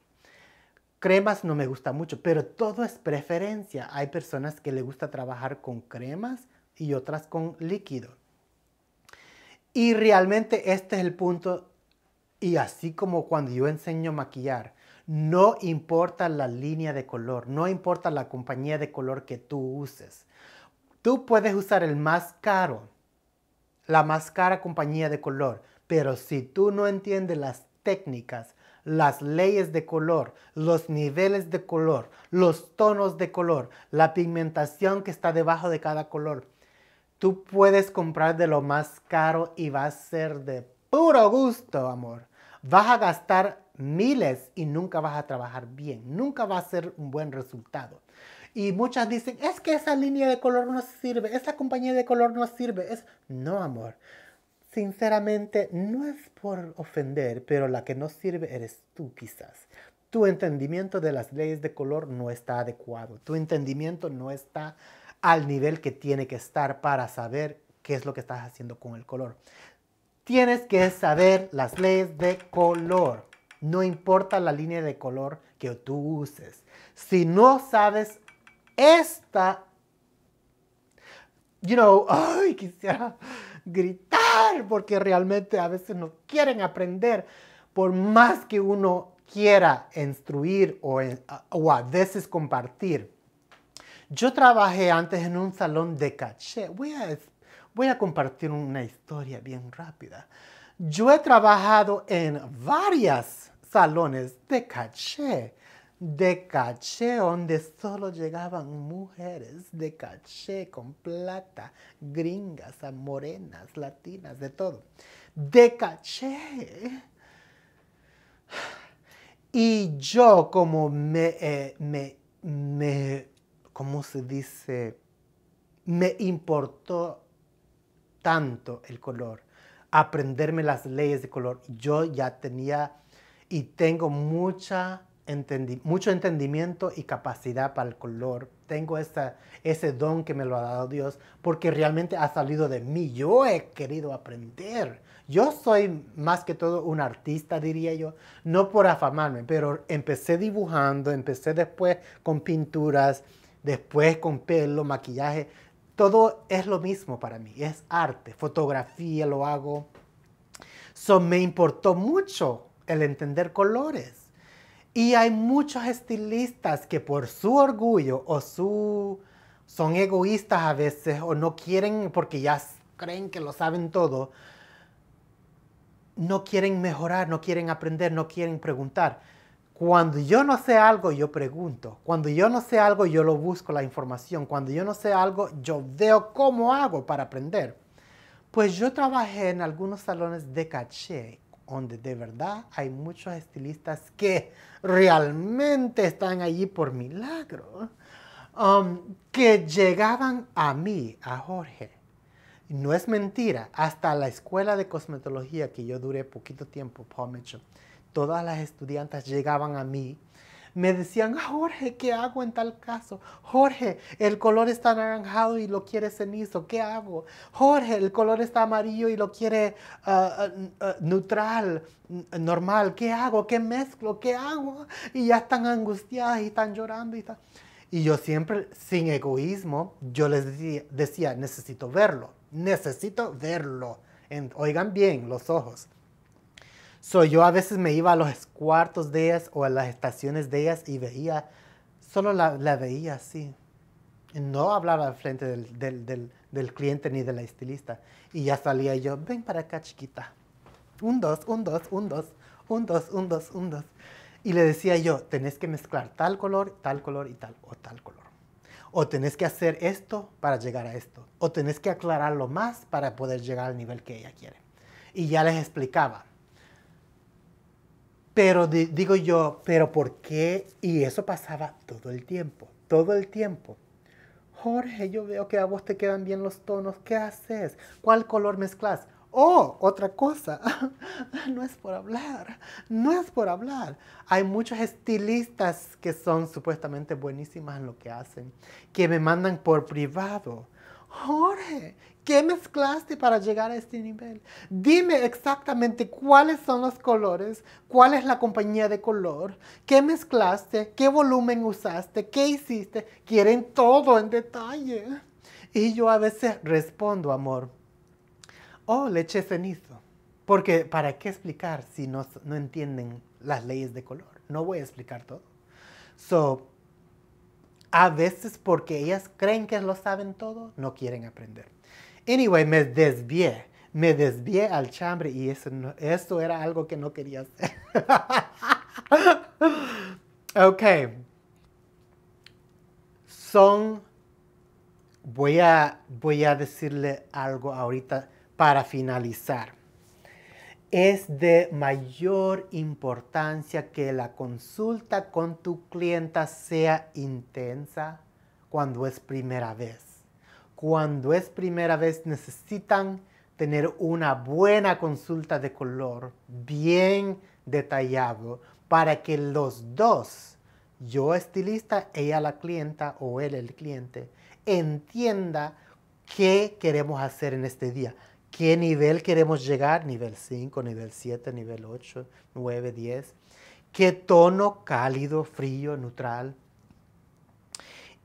Cremas no me gusta mucho, pero todo es preferencia. Hay personas que le gusta trabajar con cremas y otras con líquido. Y realmente este es el punto. Y así como cuando yo enseño a maquillar, no importa la línea de color, no importa la compañía de color que tú uses. Tú puedes usar el más caro, la más cara compañía de color. Pero si tú no entiendes las técnicas, las leyes de color, los niveles de color, los tonos de color, la pigmentación que está debajo de cada color, tú puedes comprar de lo más caro y va a ser de puro gusto, amor. Vas a gastar miles y nunca vas a trabajar bien, nunca va a ser un buen resultado. Y muchas dicen, es que esa línea de color no sirve, esa compañía de color no sirve. Es... No, amor. Sinceramente, no es por ofender, pero la que no sirve eres tú quizás. Tu entendimiento de las leyes de color no está adecuado. Tu entendimiento no está al nivel que tiene que estar para saber qué es lo que estás haciendo con el color. Tienes que saber las leyes de color. No importa la línea de color que tú uses. Si no sabes esta, you know, quisiera gritar porque realmente a veces no quieren aprender por más que uno quiera instruir eh, o, a veces compartir. Yo trabajé antes en un salón de caché. Voy a, voy a compartir una historia bien rápida. Yo he trabajado en varios salones de caché de caché, donde solo llegaban mujeres de caché, con plata, gringas, morenas, latinas, de todo. De caché. Y yo como me, eh, me, me, ¿cómo se dice? Me importó tanto el color, aprenderme las leyes de color. Yo ya tenía y tengo mucha mucho entendimiento y capacidad para el color. Tengo ese don que me lo ha dado Dios porque realmente ha salido de mí. Yo he querido aprender. Yo soy más que todo un artista, diría yo, no por afamarme, pero empecé dibujando, empecé después con pinturas, después con pelo, maquillaje. Todo es lo mismo para mí, es arte, fotografía lo hago. me importó mucho el entender colores y hay muchos estilistas que por su orgullo o su... son egoístas a veces o no quieren porque ya creen que lo saben todo, no quieren mejorar, no quieren aprender, no quieren preguntar. Cuando yo no sé algo, yo pregunto. Cuando yo no sé algo, yo lo busco la información. Cuando yo no sé algo, yo veo cómo hago para aprender. Pues yo trabajé en algunos salones de caché donde de verdad hay muchos estilistas que realmente están allí por milagro, um, que llegaban a mí, a Jorge. No es mentira, hasta la escuela de cosmetología que yo duré poquito tiempo, todas las estudiantes llegaban a mí me decían, Jorge, ¿qué hago en tal caso? Jorge, el color está anaranjado y lo quiere cenizo, ¿qué hago? Jorge, el color está amarillo y lo quiere ah, ah, ah, neutral, normal, ¿qué hago? ¿Qué mezclo? ¿Qué hago? Y ya están angustiadas y están llorando y Y yo siempre, sin egoísmo, yo les decía, necesito verlo, necesito verlo. oigan bien los ojos So, yo a veces me iba a los cuartos de ellas o a las estaciones de ellas y veía, solo la, veía así. No hablaba al frente del, del, del, del, cliente ni de la estilista. Y ya salía yo, ven para acá chiquita. Un, dos, un, dos, un, dos, un, dos, un, dos, un, dos. Y le decía yo, tenés que mezclar tal color, tal color y tal, o tal color. O tenés que hacer esto para llegar a esto. O tenés que aclararlo más para poder llegar al nivel que ella quiere. Y ya les explicaba pero digo yo, pero ¿por qué? Y eso pasaba todo el tiempo, todo el tiempo. Jorge, yo veo que a vos te quedan bien los tonos, ¿qué haces? ¿Cuál color mezclas? Oh, otra cosa, no es por hablar, no es por hablar. Hay muchos estilistas que son supuestamente buenísimas en lo que hacen, que me mandan por privado. Jorge, ¿Qué mezclaste para llegar a este nivel? Dime exactamente cuáles son los colores, cuál es la compañía de color, qué mezclaste, qué volumen usaste, qué hiciste. Quieren todo en detalle. Y yo a veces respondo, amor, oh, le eché cenizo. Porque ¿para qué explicar si no, no entienden las leyes de color? No voy a explicar todo. So, a veces porque ellas creen que lo saben todo, no quieren aprender. Anyway, me desvié. Me desvié al chambre y eso esto era algo que no quería hacer. ok. Son. Voy a, voy a decirle algo ahorita para finalizar. Es de mayor importancia que la consulta con tu clienta sea intensa cuando es primera vez cuando es primera vez necesitan tener una buena consulta de color bien detallado para que los dos, yo estilista, ella la clienta o él el cliente, entienda qué queremos hacer en este día, qué nivel queremos llegar, nivel 5, nivel 7, nivel 8, 9, 10, qué tono cálido, frío, neutral.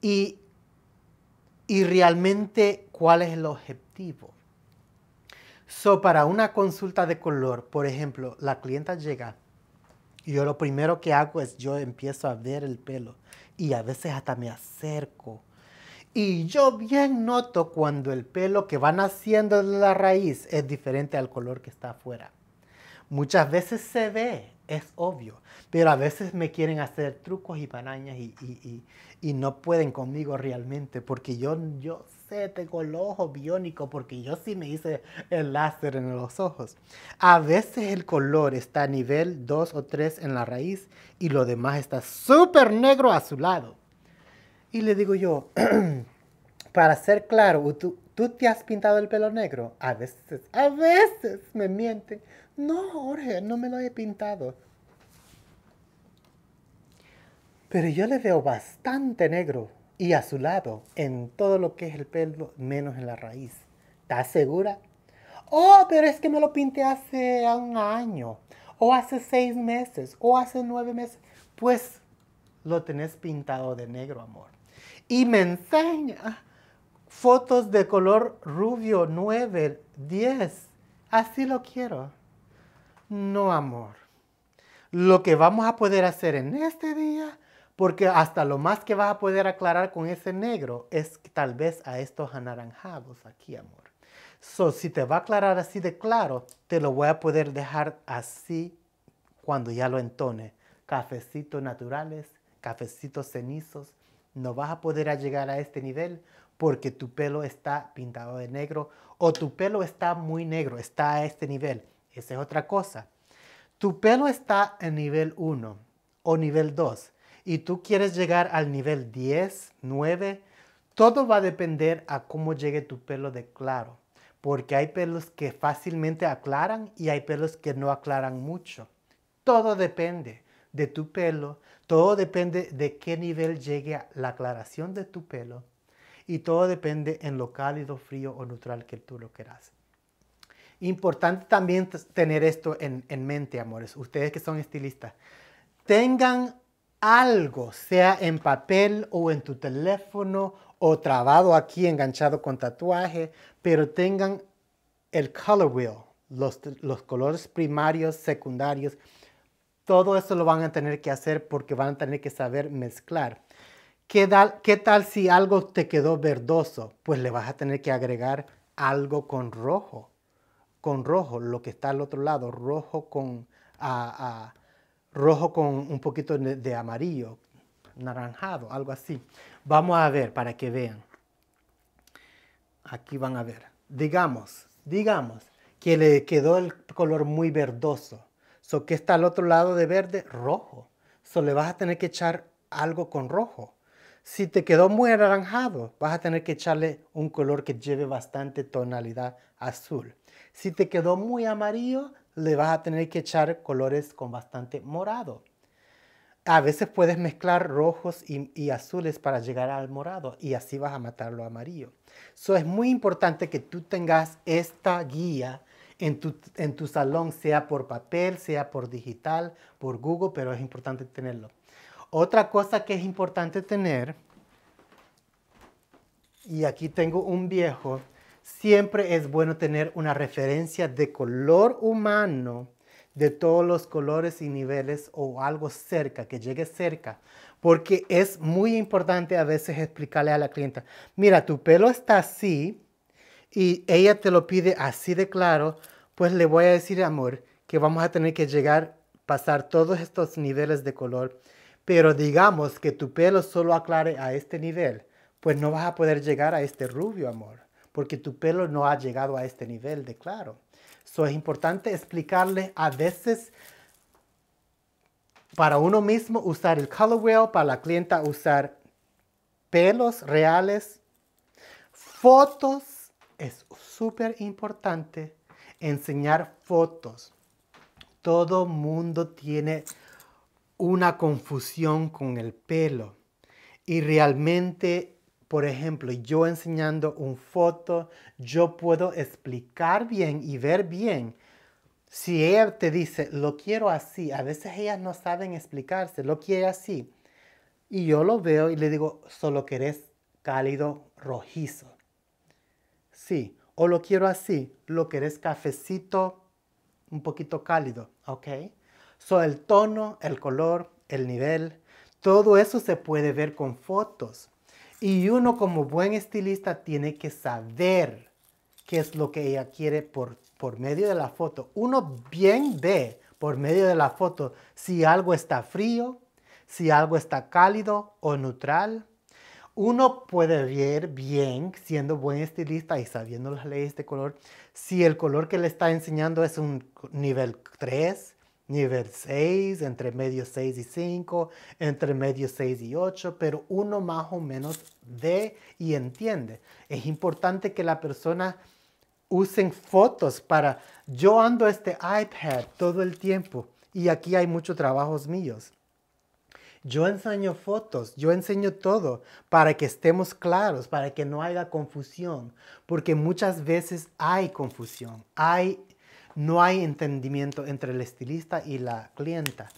Y y realmente cuál es el objetivo. So, para una consulta de color, por ejemplo, la clienta llega y yo lo primero que hago es yo empiezo a ver el pelo y a veces hasta me acerco. Y yo bien noto cuando el pelo que va naciendo de la raíz es diferente al color que está afuera. Muchas veces se ve es obvio. Pero a veces me quieren hacer trucos y panañas y, no pueden conmigo realmente porque yo, yo sé, tengo el ojo biónico porque yo sí me hice el láser en los ojos. A veces el color está a nivel 2 o 3 en la raíz y lo demás está súper negro azulado. Y le digo yo, para ser claro, ¿tú, tú te has pintado el pelo negro. A veces, a veces me mienten no, Jorge, no me lo he pintado. Pero yo le veo bastante negro y azulado en todo lo que es el pelo, menos en la raíz. ¿Estás segura? Oh, pero es que me lo pinté hace un año, o hace seis meses, o hace nueve meses. Pues lo tenés pintado de negro, amor. Y me enseña fotos de color rubio nueve, diez. Así lo quiero. No, amor. Lo que vamos a poder hacer en este día, porque hasta lo más que vas a poder aclarar con ese negro es tal vez a estos anaranjados aquí, amor. So, si te va a aclarar así de claro, te lo voy a poder dejar así cuando ya lo entone. Cafecitos naturales, cafecitos cenizos. No vas a poder llegar a este nivel porque tu pelo está pintado de negro o tu pelo está muy negro, está a este nivel. Esa es otra cosa. Tu pelo está en nivel 1 o nivel 2 y tú quieres llegar al nivel 10, 9, todo va a depender a cómo llegue tu pelo de claro, porque hay pelos que fácilmente aclaran y hay pelos que no aclaran mucho. Todo depende de tu pelo, todo depende de qué nivel llegue la aclaración de tu pelo y todo depende en lo cálido, frío o neutral que tú lo quieras importante también tener esto en, mente, amores, ustedes que son estilistas. Tengan algo, sea en papel o en tu teléfono o trabado aquí, enganchado con tatuaje, pero tengan el color wheel, los, colores primarios, secundarios. Todo eso lo van a tener que hacer porque van a tener que saber mezclar. ¿Qué ¿Qué tal si algo te quedó verdoso? Pues le vas a tener que agregar algo con rojo con rojo, lo que está al otro lado, rojo con, rojo con un poquito de, amarillo, naranjado, algo así. Vamos a ver para que vean. Aquí van a ver. Digamos, digamos que le quedó el color muy verdoso. So, que está al otro lado de verde? Rojo. So, le vas a tener que echar algo con rojo. Si te quedó muy anaranjado, vas a tener que echarle un color que lleve bastante tonalidad azul. Si te quedó muy amarillo, le vas a tener que echar colores con bastante morado. A veces puedes mezclar rojos y, azules para llegar al morado y así vas a matar lo amarillo. So, es muy importante que tú tengas esta guía en tu, en tu salón, sea por papel, sea por digital, por Google, pero es importante tenerlo. Otra cosa que es importante tener, y aquí tengo un viejo Siempre es bueno tener una referencia de color humano de todos los colores y niveles o algo cerca, que llegue cerca, porque es muy importante a veces explicarle a la clienta, mira, tu pelo está así y ella te lo pide así de claro, pues le voy a decir, amor, que vamos a tener que llegar, pasar todos estos niveles de color, pero digamos que tu pelo solo aclare a este nivel, pues no vas a poder llegar a este rubio, amor porque tu pelo no ha llegado a este nivel de claro. Eso es importante explicarle a veces para uno mismo usar el color wheel, para la clienta usar pelos reales, fotos, es súper importante enseñar fotos. Todo mundo tiene una confusión con el pelo y realmente por ejemplo, yo enseñando un foto, yo puedo explicar bien y ver bien. Si ella te dice, lo quiero así, a veces ellas no saben explicarse, lo quiere así. Y yo lo veo y le digo, solo querés cálido rojizo. Sí, o lo quiero así, lo querés cafecito, un poquito cálido, ¿ok? So, el tono, el color, el nivel, todo eso se puede ver con fotos. Y uno como buen estilista tiene que saber qué es lo que ella quiere por, por medio de la foto. Uno bien ve por medio de la foto si algo está frío, si algo está cálido o neutral. Uno puede ver bien, siendo buen estilista y sabiendo las leyes de color, si el color que le está enseñando es un nivel 3, nivel 6, entre medio 6 y 5, entre medio 6 y 8, pero uno más o menos ve y entiende. Es importante que la persona usen fotos para, yo ando este iPad todo el tiempo y aquí hay muchos trabajos míos. Yo enseño fotos, yo enseño todo para que estemos claros, para que no haya confusión, porque muchas veces hay confusión, hay no hay entendimiento entre el estilista y la clienta.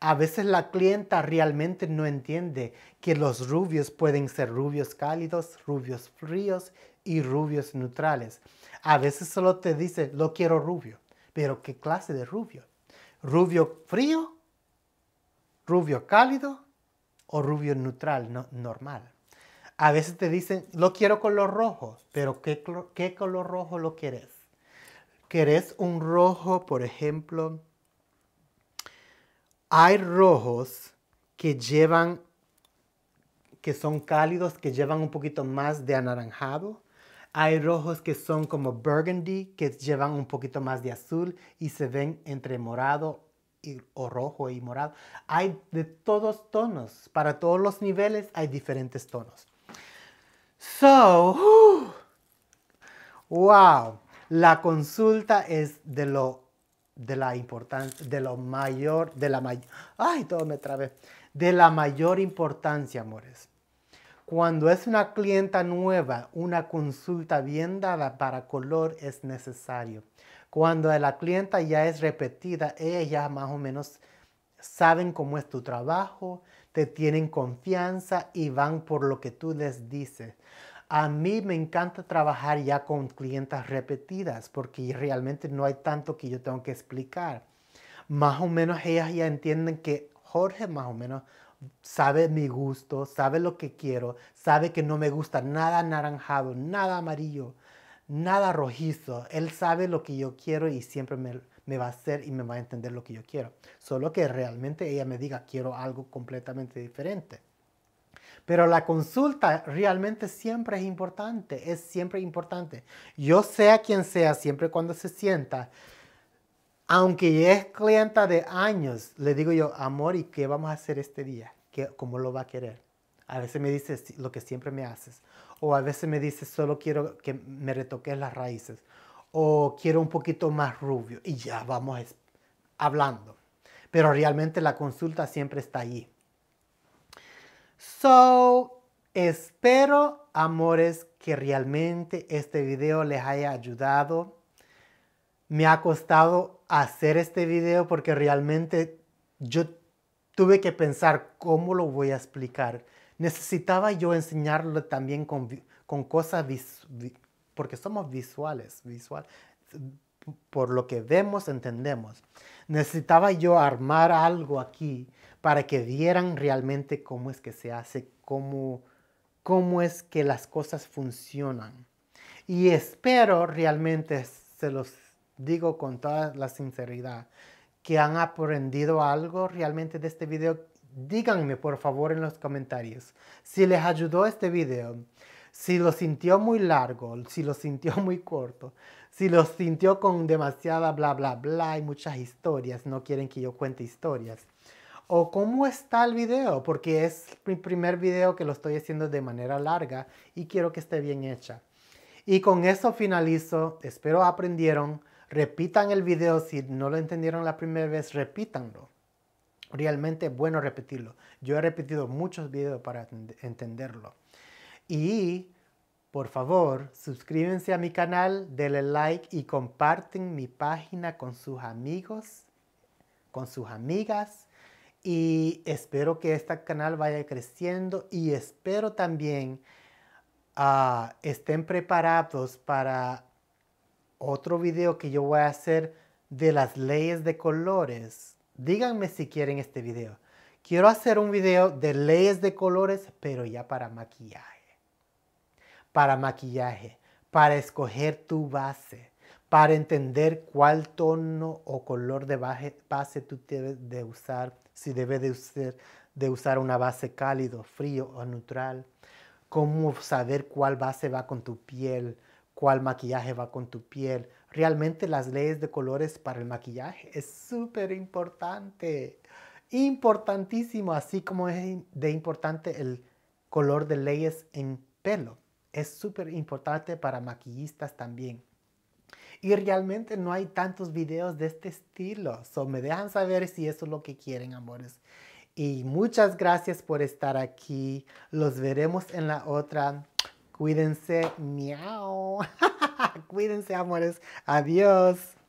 A veces la clienta realmente no entiende que los rubios pueden ser rubios cálidos, rubios fríos y rubios neutrales. A veces solo te dice, lo quiero rubio, pero ¿qué clase de rubio? ¿Rubio frío? ¿Rubio cálido? ¿O rubio neutral, normal? A veces te dicen, lo quiero color rojo, pero ¿qué, ¿qué color rojo lo quieres? ¿Quieres un rojo, por ejemplo? Hay rojos que llevan, que son cálidos, que llevan un poquito más de anaranjado. Hay rojos que son como burgundy, que llevan un poquito más de azul y se ven entre morado y, o rojo y morado. Hay de todos tonos. Para todos los niveles hay diferentes tonos. So, wow. La consulta es de lo de la importancia, de lo mayor, de la todo me de la mayor importancia, amores. Cuando es una clienta nueva, una consulta bien dada para color es necesario. Cuando la clienta ya es repetida, ella más o menos saben cómo es tu trabajo, te tienen confianza y van por lo que tú les dices. A mí me encanta trabajar ya con clientas repetidas porque realmente no hay tanto que yo tengo que explicar. Más o menos ellas ya entienden que Jorge más o menos sabe mi gusto, sabe lo que quiero, sabe que no me gusta nada anaranjado, nada amarillo, nada rojizo. Él sabe lo que yo quiero y siempre me, me va a hacer y me va a entender lo que yo quiero. Solo que realmente ella me diga quiero algo completamente diferente. Pero la consulta realmente siempre es importante, es siempre importante. Yo sea quien sea, siempre cuando se sienta, aunque es clienta de años, le digo yo, amor, ¿y qué vamos a hacer este día? ¿Qué, ¿Cómo lo va a querer? A veces me dice lo que siempre me haces. O a veces me dice, solo quiero que me retoques las raíces. O quiero un poquito más rubio. Y ya vamos hablando. Pero realmente la consulta siempre está ahí. So, espero, amores, que realmente este video les haya ayudado. Me ha costado hacer este video porque realmente yo tuve que pensar cómo lo voy a explicar. Necesitaba yo enseñarlo también con, con cosas visuales, porque somos visuales, visual, por lo que vemos, entendemos. Necesitaba yo armar algo aquí para que vieran realmente cómo es que se hace, cómo, cómo es que las cosas funcionan. Y espero realmente, se los digo con toda la sinceridad, que han aprendido algo realmente de este video. Díganme por favor en los comentarios si les ayudó este video, si lo sintió muy largo, si lo sintió muy corto, si lo sintió con demasiada bla bla bla y muchas historias, no quieren que yo cuente historias o cómo está el video, porque es mi primer video que lo estoy haciendo de manera larga y quiero que esté bien hecha. Y con eso finalizo, espero aprendieron, repitan el video, si no lo entendieron la primera vez, repítanlo. Realmente es bueno repetirlo. Yo he repetido muchos videos para entenderlo. Y por favor, suscríbanse a mi canal, denle like y comparten mi página con sus amigos, con sus amigas y espero que este canal vaya creciendo y espero también ah, estén preparados para otro video que yo voy a hacer de las leyes de colores. Díganme si quieren este video. Quiero hacer un video de leyes de colores, pero ya para maquillaje. Para maquillaje, para escoger tu base, para entender cuál tono o color de base, tú debes de usar si debe de, usar una base cálido, frío o neutral, cómo saber cuál base va con tu piel, cuál maquillaje va con tu piel. Realmente las leyes de colores para el maquillaje es súper importante, importantísimo, así como es de importante el color de leyes en pelo. Es súper importante para maquillistas también. Y realmente no hay tantos videos de este estilo. So, me dejan saber si eso es lo que quieren, amores. Y muchas gracias por estar aquí. Los veremos en la otra. Cuídense, miau. Cuídense, amores. Adiós.